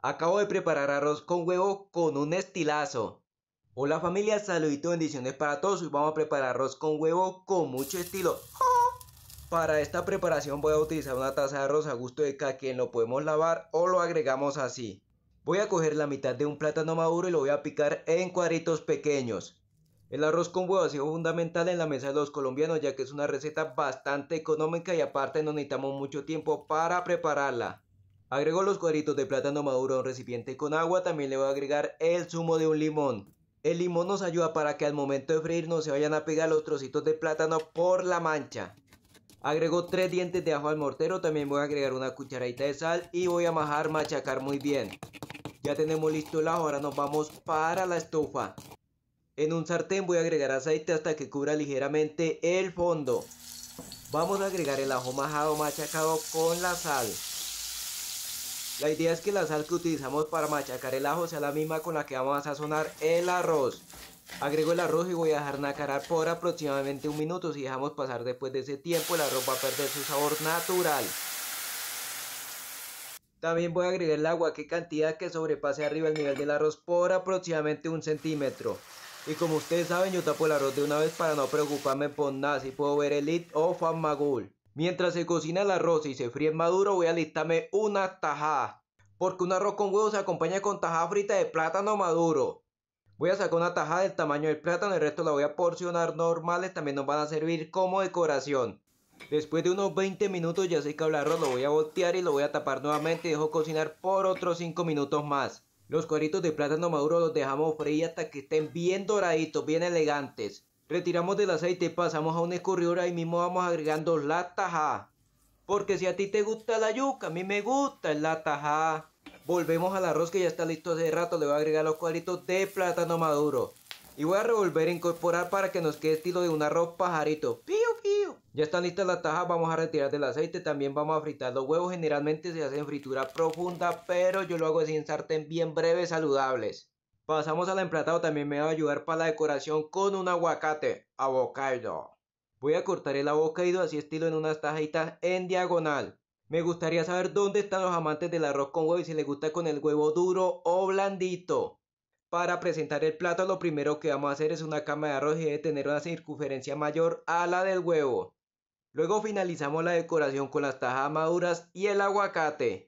Acabo de preparar arroz con huevo con un estilazo. Hola familia, saluditos, bendiciones para todos. y vamos a preparar arroz con huevo con mucho estilo. Para esta preparación voy a utilizar una taza de arroz a gusto de cada quien. Lo podemos lavar o lo agregamos así. Voy a coger la mitad de un plátano maduro y lo voy a picar en cuadritos pequeños. El arroz con huevo ha sido fundamental en la mesa de los colombianos ya que es una receta bastante económica y aparte no necesitamos mucho tiempo para prepararla. Agregó los cuadritos de plátano maduro a un recipiente con agua, también le voy a agregar el zumo de un limón. El limón nos ayuda para que al momento de freír no se vayan a pegar los trocitos de plátano por la mancha. Agregó tres dientes de ajo al mortero, también voy a agregar una cucharadita de sal y voy a majar, machacar muy bien. Ya tenemos listo el ajo, ahora nos vamos para la estufa. En un sartén voy a agregar aceite hasta que cubra ligeramente el fondo. Vamos a agregar el ajo majado machacado con la sal. La idea es que la sal que utilizamos para machacar el ajo sea la misma con la que vamos a sazonar el arroz. Agrego el arroz y voy a dejar nacarar por aproximadamente un minuto. Si dejamos pasar después de ese tiempo, el arroz va a perder su sabor natural. También voy a agregar el agua, que cantidad que sobrepase arriba el nivel del arroz por aproximadamente un centímetro. Y como ustedes saben, yo tapo el arroz de una vez para no preocuparme por nada, si puedo ver el it o fanmagul. Magul. Mientras se cocina el arroz y se fríe maduro, voy a listarme una tajada. Porque un arroz con huevo se acompaña con tajada frita de plátano maduro. Voy a sacar una tajada del tamaño del plátano, el resto la voy a porcionar normales, también nos van a servir como decoración. Después de unos 20 minutos ya que el arroz, lo voy a voltear y lo voy a tapar nuevamente y dejo cocinar por otros 5 minutos más. Los cuadritos de plátano maduro los dejamos freír hasta que estén bien doraditos, bien elegantes. Retiramos del aceite, pasamos a un escurridor, ahí mismo vamos agregando la taja. Porque si a ti te gusta la yuca, a mí me gusta la taja. Volvemos al arroz que ya está listo hace rato, le voy a agregar los cuadritos de plátano maduro. Y voy a revolver e incorporar para que nos quede estilo de un arroz pajarito. ¡Piu, piu! Ya están listas las tajas, vamos a retirar del aceite. También vamos a fritar los huevos. Generalmente se hacen fritura profunda, pero yo lo hago sin en sartén bien breves, saludables. Pasamos al emplatado, también me va a ayudar para la decoración con un aguacate, avocado. Voy a cortar el avocado así estilo en unas tajitas en diagonal. Me gustaría saber dónde están los amantes del arroz con huevo y si les gusta con el huevo duro o blandito. Para presentar el plato lo primero que vamos a hacer es una cama de arroz y debe tener una circunferencia mayor a la del huevo. Luego finalizamos la decoración con las tajas maduras y el aguacate.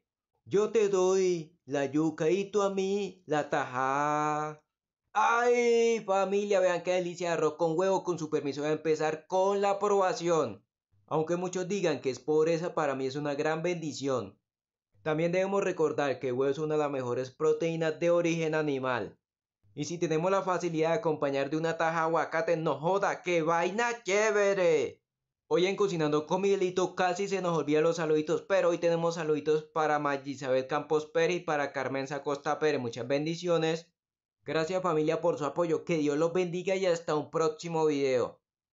Yo te doy la yuca y tú a mí la taja. ¡Ay, familia! Vean qué delicia de arroz con huevo. Con su permiso voy a empezar con la aprobación. Aunque muchos digan que es pobreza, para mí es una gran bendición. También debemos recordar que el huevo es una de las mejores proteínas de origen animal. Y si tenemos la facilidad de acompañar de una taja aguacate, no joda, qué vaina chévere. Hoy en Cocinando con Miguelito casi se nos olvida los saluditos, pero hoy tenemos saluditos para Magisabel Campos Pérez y para Carmen Sacosta Pérez. Muchas bendiciones. Gracias familia por su apoyo. Que Dios los bendiga y hasta un próximo video.